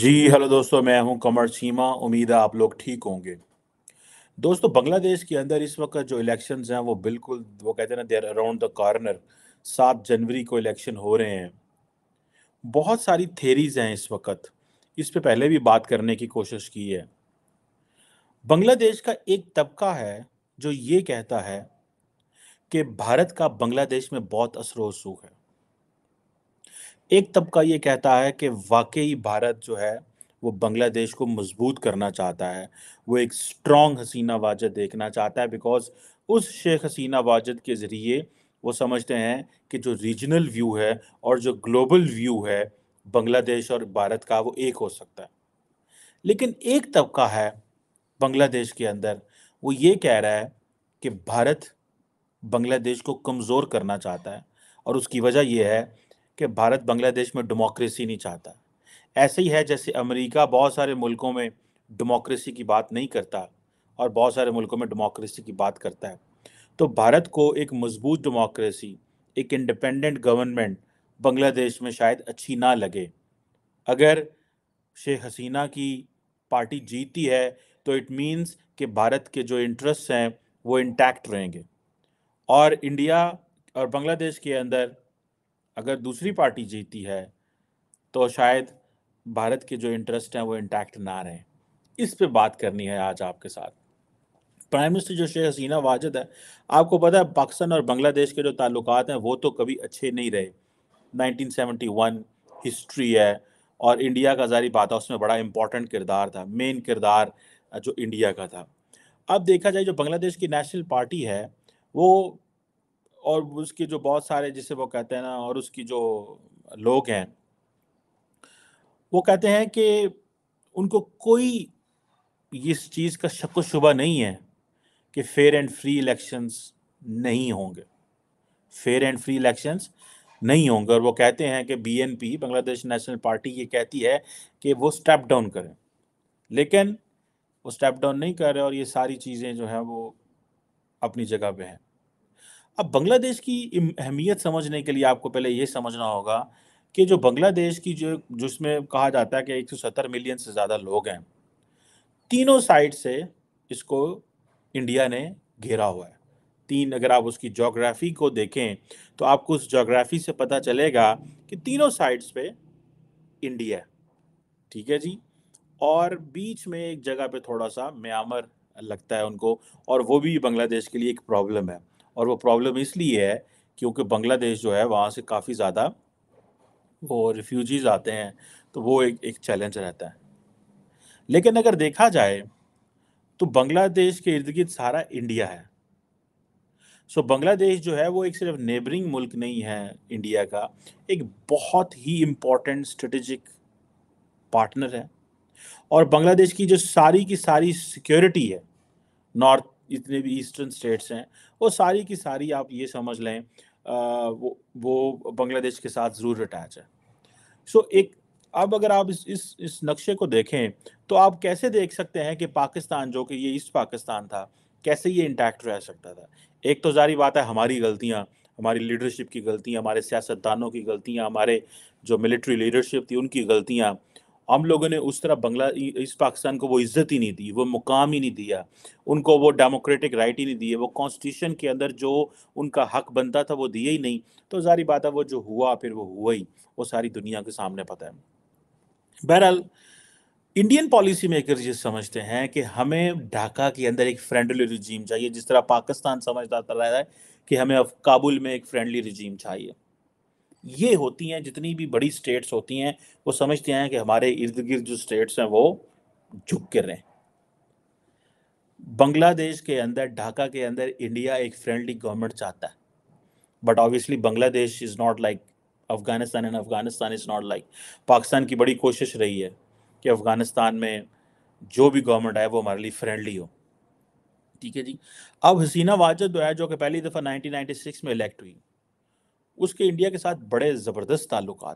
जी hello दोस्तों मैं हूं कमर सीमा उम्मीद है आप लोग ठीक होंगे दोस्तों बांग्लादेश के अंदर इस वक्त जो इलेक्शंस हैं वो बिल्कुल वो कहते हैं ना देर अराउंड द कॉर्नर सात जनवरी को इलेक्शन हो रहे हैं बहुत सारी थेरीज हैं इस वक्त इस पे पहले भी बात करने की कोशिश की है बांग्लादेश का एक तबका है जो ये कहता है कि भारत का बांग्लादेश में बहुत असर वसूख है एक तबका ये कहता है कि वाकई भारत जो है वो बांग्लादेश को मजबूत करना चाहता है वो एक स्ट्रॉन्ग हसीना वाजद देखना चाहता है बिकॉज उस शेख हसीना वाजद के ज़रिए वो समझते हैं कि जो रीजनल व्यू है और जो ग्लोबल व्यू है बांग्लादेश और भारत का वो एक हो सकता है लेकिन एक तबका है बांग्लादेश के अंदर वो ये कह रहा है कि भारत बांग्लादेश को कमज़ोर करना चाहता है और उसकी वजह यह है कि भारत बांग्लादेश में डेमोक्रेसी नहीं चाहता ऐसे ही है जैसे अमेरिका बहुत सारे मुल्कों में डेमोक्रेसी की बात नहीं करता और बहुत सारे मुल्कों में डेमोक्रेसी की बात करता है तो भारत को एक मजबूत डेमोक्रेसी एक इंडिपेंडेंट गवर्नमेंट बांग्लादेश में शायद अच्छी ना लगे अगर शेख हसीना की पार्टी जीती है तो इट मीन्स कि भारत के जो इंटरेस्ट हैं वो इंटैक्ट रहेंगे और इंडिया और बांग्लादेश के अंदर अगर दूसरी पार्टी जीती है तो शायद भारत के जो इंटरेस्ट हैं वो इंटैक्ट ना रहें इस पे बात करनी है आज आपके साथ प्राइम मिनिस्टर जो शेख हसीना वाजिद है आपको पता है पाकिस्तान और बांग्लादेश के जो ताल्लुक हैं वो तो कभी अच्छे नहीं रहे 1971 हिस्ट्री है और इंडिया का जारी बात है उसमें बड़ा इंपॉर्टेंट किरदार था मेन किरदार जो इंडिया का था अब देखा जाए जो बांग्लादेश की नेशनल पार्टी है वो और उसके जो बहुत सारे जिसे वो कहते हैं ना और उसकी जो लोग हैं वो कहते हैं कि उनको कोई इस चीज़ का शक शुबा नहीं है कि फेयर एंड फ्री इलेक्शंस नहीं होंगे फेयर एंड फ्री इलेक्शंस नहीं होंगे और वो कहते हैं कि बीएनपी बांग्लादेश नेशनल पार्टी ये कहती है कि वो स्टेप डाउन करें लेकिन वो स्टेप डाउन नहीं कर रहे और ये सारी चीज़ें जो हैं वो अपनी जगह पे हैं अब बांग्लादेश की अहमियत समझने के लिए आपको पहले ये समझना होगा कि जो बांग्लादेश की जो जिसमें कहा जाता है कि 170 मिलियन से ज़्यादा लोग हैं तीनों साइड से इसको इंडिया ने घेरा हुआ है तीन अगर आप उसकी जोग्राफ़ी को देखें तो आपको उस जोग्राफ़ी से पता चलेगा कि तीनों साइड्स पे इंडिया ठीक है जी और बीच में एक जगह पे थोड़ा सा म्यांमार लगता है उनको और वो भी बांग्लादेश के लिए एक प्रॉब्लम है और वो प्रॉब्लम इसलिए है क्योंकि बांग्लादेश जो है वहाँ से काफ़ी ज़्यादा वो रिफ्यूजीज आते हैं तो वो एक एक चैलेंज रहता है लेकिन अगर देखा जाए तो बांग्लादेश के इर्द गिर्द सारा इंडिया है सो so, बांग्लादेश जो है वो एक सिर्फ नेबरिंग मुल्क नहीं है इंडिया का एक बहुत ही इम्पोर्टेंट स्ट्रेटजिक पार्टनर है और बांग्लादेश की जो सारी की सारी सिक्योरिटी है नॉर्थ जितने भी ईस्टर्न स्टेट्स हैं वो सारी की सारी आप ये समझ लें वो वो बांग्लादेश के साथ ज़रूर अटैच है सो so, एक अब अगर आप इस इस इस नक्शे को देखें तो आप कैसे देख सकते हैं कि पाकिस्तान जो कि ये ईस्ट पाकिस्तान था कैसे ये इंटैक्ट रह सकता था एक तो जारी बात है हमारी गलतियाँ हमारी लीडरशिप की गलतियाँ हमारे सियासतदानों की गलतियाँ हमारे जो मिलिट्री लीडरशिप थी उनकी गलतियाँ हम लोगों ने उस तरह बंगला इस पाकिस्तान को वो इज्जत ही नहीं दी वो मुकाम ही नहीं दिया उनको वो डेमोक्रेटिक राइट ही नहीं दिए वो कॉन्स्टिट्यूशन के अंदर जो उनका हक बनता था वो दिए ही नहीं तो सारी बात है वो जो हुआ फिर वो हुआ ही वो सारी दुनिया के सामने पता है बहरहाल इंडियन पॉलिसी मेकर ये समझते हैं कि हमें ढाका के अंदर एक फ्रेंडली रिजीम चाहिए जिस तरह पाकिस्तान समझता रहा है कि हमें अब काबुल में एक फ्रेंडली रिजीम चाहिए ये होती हैं जितनी भी बड़ी स्टेट्स होती हैं वो समझते हैं कि हमारे इर्द गिर्द जो स्टेट्स हैं वो झुक कर रहे हैं बांग्लादेश के अंदर ढाका के अंदर इंडिया एक फ्रेंडली गवर्नमेंट चाहता है but obviously Bangladesh is not like Afghanistan and Afghanistan is not like Pakistan की बड़ी कोशिश रही है कि अफ़गानिस्तान में जो भी गवर्नमेंट आए वो हमारे लिए फ्रेंडली हो ठीक है जी अब हसीना वाजद जो है जो कि पहली दफ़ा 1996 में इलेक्ट हुई उसके इंडिया के साथ बड़े ज़बरदस्त ताल्लुक हैं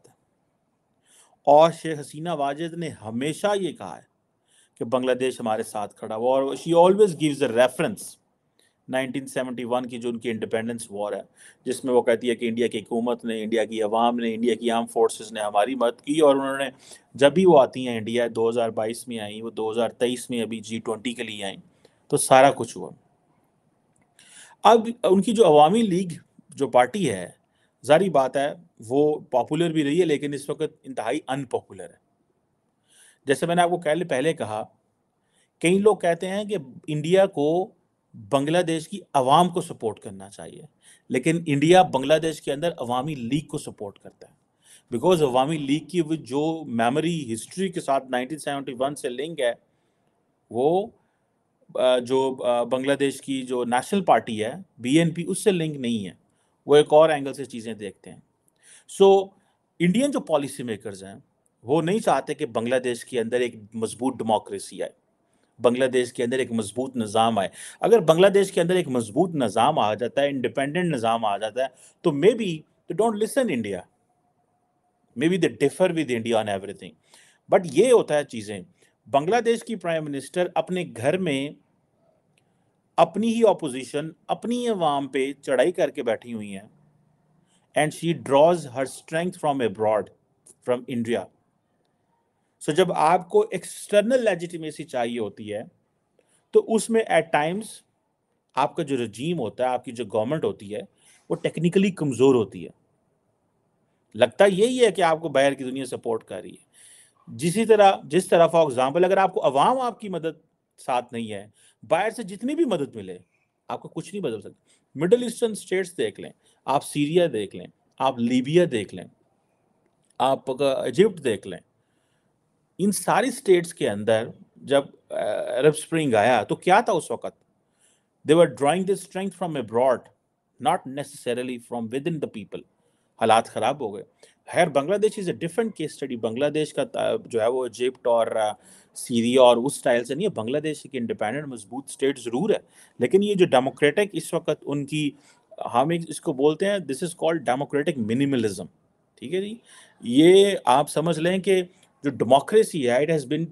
और शेख हसीना वाजिद ने हमेशा ये कहा है कि बांग्लादेश हमारे साथ खड़ा हुआ और she always gives a reference 1971 की जो उनकी इंडिपेंडेंस वॉर है जिसमें वो कहती है कि इंडिया की हुकूमत ने इंडिया की अवाम ने इंडिया की आर्म फोर्सेस ने हमारी मदद की और उन्होंने जब भी वो आती हैं इंडिया 2022 में आई वो 2023 में अभी जी ट्वेंटी के लिए आई तो सारा कुछ हुआ अब उनकी जो अवामी लीग जो पार्टी है जारी बात है वो पॉपुलर भी रही है लेकिन इस वक्त इंतहाई अनपॉपुलर है जैसे मैंने आपको कह पहले कहा कई लोग कहते हैं कि इंडिया को बांग्लादेश की आवाम को सपोर्ट करना चाहिए लेकिन इंडिया बांग्लादेश के अंदर अवामी लीग को सपोर्ट करता है बिकॉज अवामी लीग की जो मेमोरी हिस्ट्री के साथ 1971 से लिंक है वो जो बांग्लादेश की जो नेशनल पार्टी है बीएनपी उससे लिंक नहीं है वो एक और एंगल से चीज़ें देखते हैं सो so, इंडियन जो पॉलिसी मेकर्स हैं वो नहीं चाहते कि बांग्लादेश के अंदर एक मजबूत डेमोक्रेसी आए बांग्लादेश के अंदर एक मजबूत निज़ाम आए अगर बांग्लादेश के अंदर एक मजबूत निज़ाम आ जाता है इंडिपेंडेंट निज़ाम आ जाता है तो maybe they don't listen India maybe they differ with India on everything but ये होता है चीज़ें बांग्लादेश की प्राइम मिनिस्टर अपने घर में अपनी ही ऑपोजिशन अपनी अवाम पे चढ़ाई करके बैठी हुई हैं and she draws her strength from abroad from India so जब आपको एक्सटर्नल लेजिटिमेसी चाहिए होती है तो उसमें एट टाइम्स आपका जो रजीम होता है आपकी जो गवर्नमेंट होती है वो टेक्निकली कमज़ोर होती है लगता यही है कि आपको बाहर की दुनिया सपोर्ट कर रही है जिसी तरह जिस तरह फॉर एग्ज़ाम्पल अगर आपको अवाम आपकी मदद साथ नहीं है बाहर से जितनी भी मदद मिले आपको कुछ नहीं बदल सकता मिडल ईस्टर्न स्टेट्स देख लें आप सीरिया देख लें आप लीबिया देख लें आप इजिप्ट देख लें इन सारी स्टेट्स के अंदर जब अरब स्प्रिंग आया तो क्या था उस वक्त they were drawing the strength from abroad not necessarily from within the people हालात ख़राब हो गए खैर Bangladesh is a different case study Bangladesh का जो है वो इजिप्ट और सीरिया और उस स्टाइल से नहीं है बांग्लादेश एक इंडिपेंडेंट मजबूत स्टेट ज़रूर है लेकिन ये जो डेमोक्रेटिक इस वक्त उनकी हम एक इसको बोलते हैं this is called democratic minimalism ठीक है जी ये आप समझ लें कि जो डेमोक्रेसी है it has been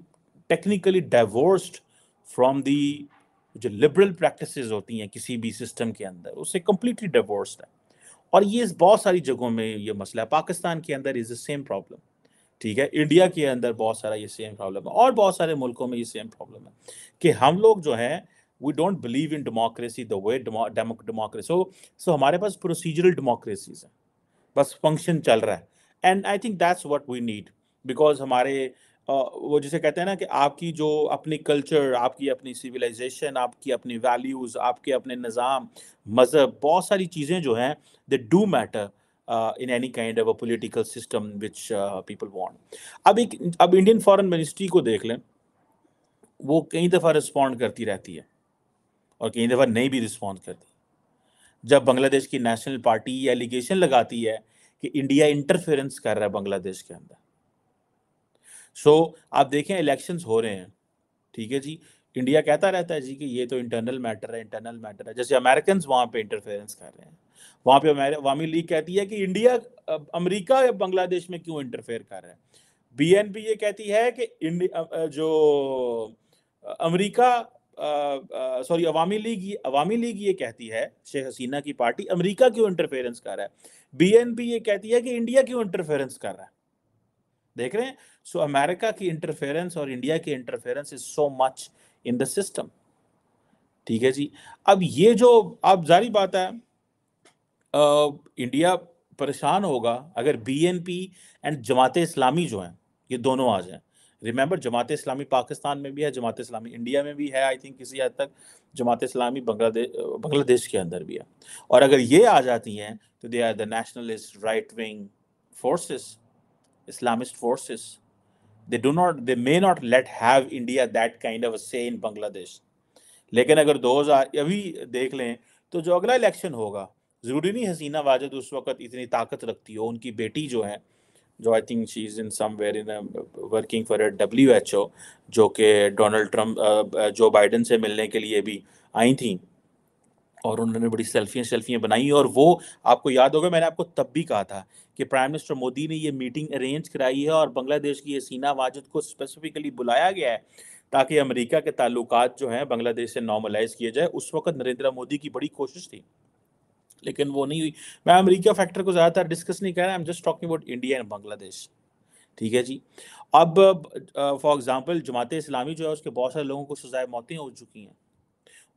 technically divorced from the जो लिबरल प्रैक्टिस होती हैं किसी भी सिस्टम के अंदर उससे कम्प्लीटली डिवोर्स्ड है और ये बहुत सारी जगहों में ये मसला है पाकिस्तान के अंदर इज़ द सेम प्रॉब्लम ठीक है इंडिया के अंदर बहुत सारा ये सेम प्रॉब्लम है और बहुत सारे मुल्कों में ये सेम प्रॉब्लम है कि हम लोग जो है we don't believe in democracy the way democracy so so हमारे पास प्रोसीजरल डेमोक्रेसीज हैं बस फंक्शन चल रहा है and I think that's what we need because हमारे वो जिसे कहते हैं ना कि आपकी जो अपनी कल्चर आपकी अपनी सिविलाइजेशन आपकी अपनी वैल्यूज़ आपके अपने निज़ाम मज़हब बहुत सारी चीज़ें जो हैं they do matter in any kind of a political system which people want अब एक अब इंडियन फॉरन मिनिस्ट्री को देख लें वो कई दफ़ा रिस्पॉन्ड करती रहती है और कई दफ़ा नहीं भी रिस्पॉन्ड करती जब बांग्लादेश की नेशनल पार्टी ये एलिगेशन लगाती है कि इंडिया इंटरफेरेंस कर रहा है बांग्लादेश के अंदर सो so, आप देखें इलेक्शंस हो रहे हैं ठीक है जी इंडिया कहता रहता है जी कि ये तो इंटरनल मैटर है इंटरनल मैटर है जैसे अमेरिकन वहाँ पे इंटरफेरेंस कर रहे हैं वहाँ पे अवामी लीग कहती है कि इंडिया अमेरिका या बांग्लादेश में क्यों इंटरफेयर कर रहा है बीएनपी ये कहती है कि जो अमेरिका सॉरी अवामी लीग अवामी लीग ये कहती है शेख हसीना की पार्टी अमेरिका क्यों इंटरफेरेंस कर रहा है बीएनपी ये कहती है कि इंडिया क्यों इंटरफेरेंस कर रहा है देख रहे हैं सो अमेरिका की इंटरफेरेंस और इंडिया की interference is so much in the system ठीक है जी अब ये जो अब जारी बात है आ, इंडिया परेशान होगा अगर बीएनपी एंड जमात इस्लामी जो हैं ये दोनों आ जाएं रिमेंबर जमात इस्लामी पाकिस्तान में भी है जमात इस्लामी इंडिया में भी है आई थिंक किसी हद तक जमात इस्लामी बांग्लादेश बांग्लादेश के अंदर भी है और अगर ये आ जाती हैं तो they are the nationalist right wing forces Islamist forces. They do not, they may not let have India that kind of a say in Bangladesh. लेकिन अगर हज़ार अभी देख लें तो जो अगला इलेक्शन होगा ज़रूरी नहीं हसीना वाजद उस वक्त इतनी ताकत रखती हो उनकी बेटी जो है जो I think she is in somewhere in working for at W H O जो कि डोनाल्ड ट्रम्प जो बाइडन से मिलने के लिए भी आई थी और उन्होंने बड़ी सेल्फियाँ सेल्फियाँ बनाई और वो आपको याद होगा मैंने आपको तब भी कहा था कि प्राइम मिनिस्टर मोदी ने ये मीटिंग अरेंज कराई है और बांग्लादेश की हसीना वाजिद को स्पेसिफिकली बुलाया गया है ताकि अमेरिका के ताल्लुक जो हैं बांग्लादेश से नॉर्मलाइज किए जाए उस वक्त नरेंद्र मोदी की बड़ी कोशिश थी लेकिन वो नहीं हुई मैं अमेरिका फैक्टर को ज़्यादातर डिस्कस नहीं कर रहा I am just talking about India and Bangladesh ठीक है जी अब for uh, example Jamaat Islami जो है उसके बहुत सारे लोगों को सजाए मौतें हो चुकी हैं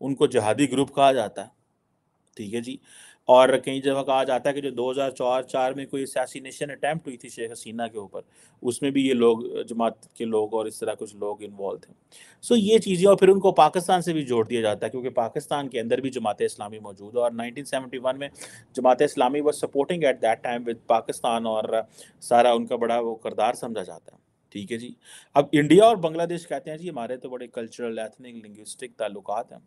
उनको जहादी ग्रुप कहा जाता है ठीक है जी और कई जगह कहा जाता है कि जो 2004 में कोई असैसिनेशन अटैम्प्ट हुई थी शेख हसीना के ऊपर उसमें भी ये लोग जमात के लोग और इस तरह कुछ लोग इन्वॉल्व थे सो ये चीज़ें और फिर उनको पाकिस्तान से भी जोड़ दिया जाता है क्योंकि पाकिस्तान के अंदर भी जमात इस्लामी मौजूद है और 1971 में Jamaat Islami was supporting at that time with Pakistan और सारा उनका बड़ा वो करदार समझा जाता है ठीक है जी अब इंडिया और बांग्लादेश कहते हैं जी हमारे तो बड़े कल्चरल एथनिक लिंग्विस्टिक ताल्लुक हैं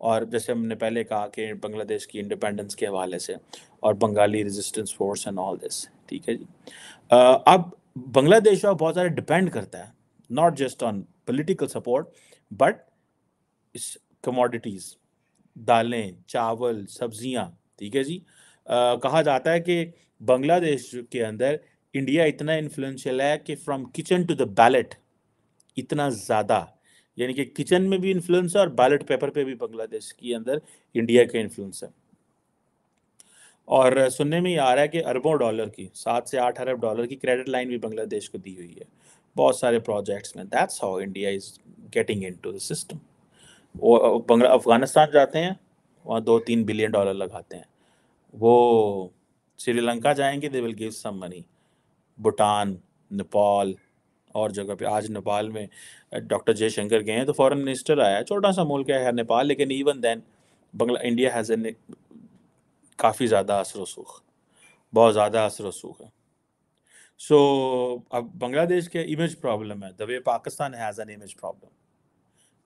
और जैसे हमने पहले कहा कि बांग्लादेश की इंडिपेंडेंस के हवाले से और Bengali resistance force and all this ठीक है जी अब बांग्लादेश पर बहुत ज़्यादा डिपेंड करता है not just on political support but इस कमोडिटीज़ दालें चावल सब्जियाँ ठीक है जी आ, कहा जाता है कि बांग्लादेश के अंदर इंडिया इतना इन्फ्लुएंशियल है कि from kitchen to the ballot इतना ज़्यादा यानी कि किचन में भी इन्फ्लुएंस है और बैलेट पेपर पे भी बांग्लादेश के अंदर इंडिया का इन्फ्लुएंस है और सुनने में ये आ रहा है कि अरबों डॉलर की सात से आठ अरब डॉलर की क्रेडिट लाइन भी बांग्लादेश को दी हुई है बहुत सारे प्रोजेक्ट्स में that's how India is getting into the system वो अफगानिस्तान जाते हैं वहाँ दो तीन बिलियन डॉलर लगाते हैं वो श्रीलंका जाएंगे they will give some money Bhutan Nepal और जगह पे आज नेपाल में डॉक्टर जयशंकर गए हैं तो फॉरेन मिनिस्टर आया छोटा सा मुल्क है नेपाल लेकिन even then Bangla India has an काफ़ी ज़्यादा असर वसूख बहुत ज़्यादा असर वसूख है सो so, अब बांग्लादेश के इमेज प्रॉब्लम है the way Pakistan has an image problem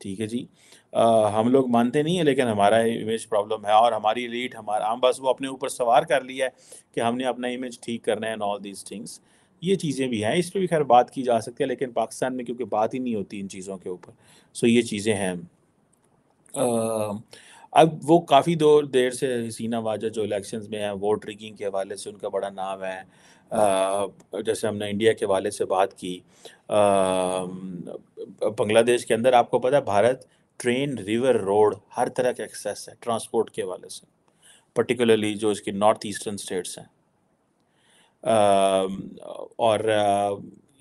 ठीक है जी आ, हम लोग मानते नहीं हैं लेकिन हमारा इमेज प्रॉब्लम है और हमारी लीड हमारा हम बस वो अपने ऊपर सवार कर लिया है कि हमने अपना इमेज ठीक करना है एंड ऑल दीज थिंग्स ये चीज़ें भी हैं इस पर भी खैर बात की जा सकती है लेकिन पाकिस्तान में क्योंकि बात ही नहीं होती इन चीज़ों के ऊपर सो ये चीज़ें हैं अब वो काफ़ी दौर देर से हसीना वाजा जो इलेक्शंस में हैं वोट रिगिंग के हवाले से उनका बड़ा नाम है जैसे हमने इंडिया के हवाले से बात की बांग्लादेश के अंदर आपको पता है भारत ट्रेन रिवर रोड हर तरह का एक्सेस है ट्रांसपोर्ट के हवाले से पर्टिकुलरली जो इसके नॉर्थ ईस्टर्न स्टेट्स हैं और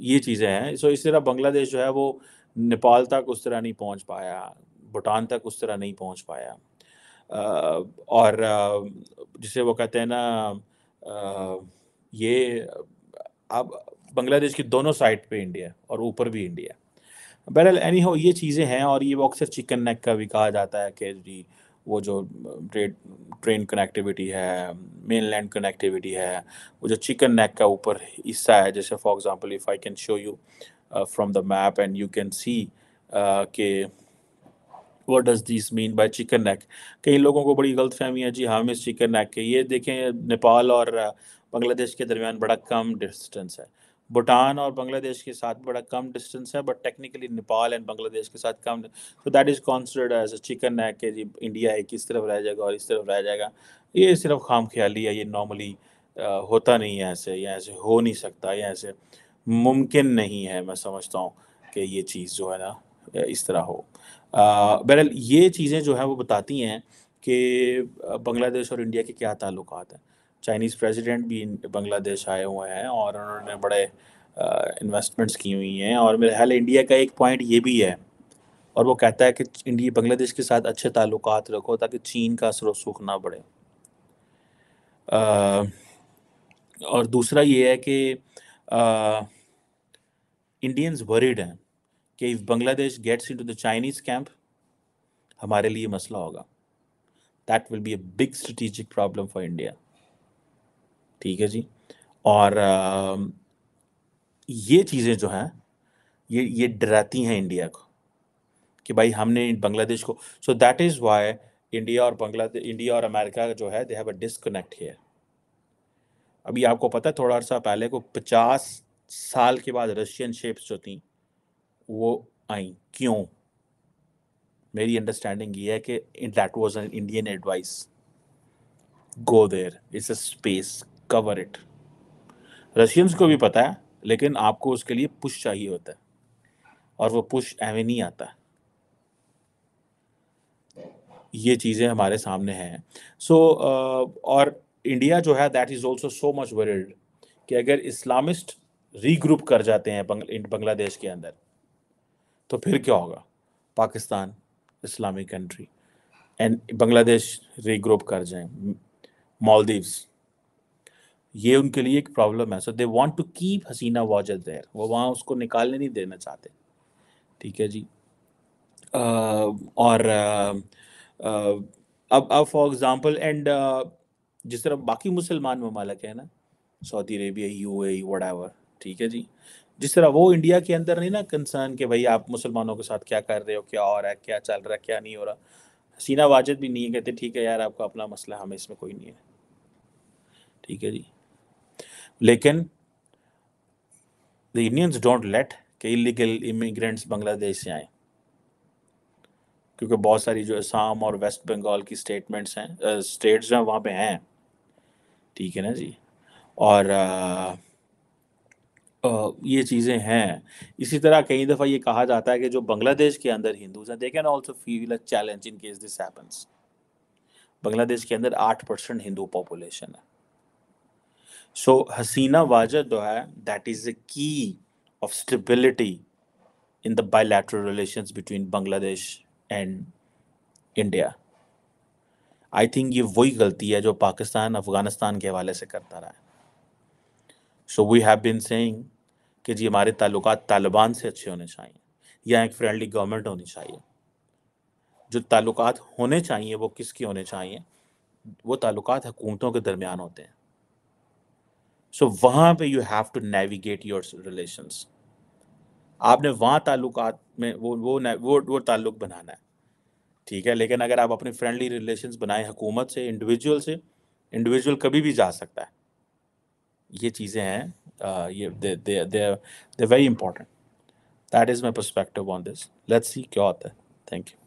ये चीज़ें हैं सो इस तरह बांग्लादेश जो है वो नेपाल तक उस तरह नहीं पहुंच पाया भूटान तक उस तरह नहीं पहुंच पाया और जिसे वो कहते हैं ना ये अब बांग्लादेश की दोनों साइड पे इंडिया और ऊपर भी इंडिया बहरहाल एनी हो ये चीज़ें हैं और ये वो अक्सर चिकन नेक का भी कहा जाता है कि जी वो जो ट्रेड ट्रेन कनेक्टिविटी है मेन लैंड कनेक्टिविटी है वो जो चिकन नेक का ऊपर हिस्सा है जैसे for example if I can show you from the map and you can see के what does this mean by chicken neck कई लोगों को बड़ी गलत फहमी है जी हम इस चिकन नेक के ये देखें नेपाल और uh, बांग्लादेश के दरमियान बड़ा कम डिस्टेंस है भूटान और बांग्लादेश के साथ बड़ा कम डिस्टेंस है but technically Nepal and Bangladesh के साथ कम तो that is considered as a chicken है कि जी इंडिया है इस तरफ रह जाएगा और इस तरफ रह जाएगा ये सिर्फ खाम ख्याली है ये नॉर्मली होता नहीं है ऐसे या ऐसे हो नहीं सकता या ऐसे मुमकिन नहीं है मैं समझता हूँ कि ये चीज़ जो है ना इस तरह हो बहरहाल ये चीज़ें जो है वो बताती हैं कि बांग्लादेश और इंडिया के क्या ताल्लुक हैं चाइनीज़ प्रेसिडेंट भी बांग्लादेश आए हुए हैं और उन्होंने बड़े इन्वेस्टमेंट्स की हुई हैं और मेरे ख्याल इंडिया का एक पॉइंट ये भी है और वो कहता है कि इंडिया बांग्लादेश के साथ अच्छे ताल्लुक रखो ताकि चीन का असर सुख ना बढ़े और दूसरा ये है कि इंडियंस वरीड हैं कि if Bangladesh gets into the Chinese camp हमारे लिए मसला होगा that will be a big strategic problem for India ठीक है जी और ये चीज़ें जो हैं ये ये डराती हैं इंडिया को कि भाई हमने बांग्लादेश को so that is why India और बांग्लादेश इंडिया और अमेरिका जो है they have a disconnect here अभी आपको पता है थोड़ा सा पहले को पचास साल के बाद रशियन शेप्स जो थी वो आई क्यों मेरी अंडरस्टैंडिंग ये है कि that was an Indian advice go there it's a space cover it Russians को भी पता है लेकिन आपको उसके लिए पुश चाहिए होता है और वो पुश एवे नहीं आता ये चीज़ें हमारे सामने हैं सो so, uh, और इंडिया जो है that is also so much world कि अगर इस्लामिस्ट रीग्रुप कर जाते हैं बांग्लादेश के अंदर तो फिर क्या होगा Pakistan Islamic country and Bangladesh regroup कर जाए मालदीव्स ये उनके लिए एक प्रॉब्लम है so they want to keep Hasina Wajed there वो वहाँ उसको निकालने नहीं देना चाहते ठीक है जी uh, और अब अब फॉर एग्ज़ाम्पल एंड जिस तरह बाकी मुसलमान ममालक है ना सऊदी अरेबिया यू ए वडावर ठीक है जी जिस तरह वो इंडिया के अंदर नहीं ना कंसर्न कि भाई आप मुसलमानों के साथ क्या कर रहे हो क्या हो रहा है क्या चल रहा है क्या नहीं हो रहा हसीना वाजद भी नहीं कहते ठीक है यार आपका अपना मसला हमें इसमें कोई नहीं है ठीक है जी लेकिन द इंडियंस डोंट लेट के इलीगल इमिग्रेंट्स बांग्लादेश से आए क्योंकि बहुत सारी जो असम और वेस्ट बंगाल की स्टेटमेंट्स हैं स्टेट्स जो हैं वहाँ पे हैं ठीक है ना जी और आ, आ, ये चीज़ें हैं इसी तरह कई दफ़ा ये कहा जाता है कि जो बांग्लादेश के अंदर हिंदूज हैं they can also feel a challenge in case this happens Bangladesh के अंदर आठ परसेंट हिंदू पॉपुलेशन है सो हसीना वाजद जो है that is a key of stability in the bilateral relation between Bangladesh and India I think ये वही गलती है जो पाकिस्तान अफगानिस्तान के हवाले से करता रहा है so we have been saying कि जी हमारे ताल्लुक तालिबान से अच्छे होने चाहिए या एक फ्रेंडली गवर्नमेंट होनी चाहिए जो ताल्लुक होने चाहिए वो किसके होने चाहिए वो ताल्लुक हुकूमतों के दरमियान होते हैं सो वहाँ पे you have to navigate your relations आपने वहाँ ताल्लुक में वो वो वो वो ताल्लुक बनाना है ठीक है लेकिन अगर आप अपने फ्रेंडली रिलेशंस बनाए हुकूमत से इंडिविजुअल से इंडिविजुअल कभी भी जा सकता है ये चीज़ें हैं ये they very important that is my perspective on this let's see क्या होता है थैंक यू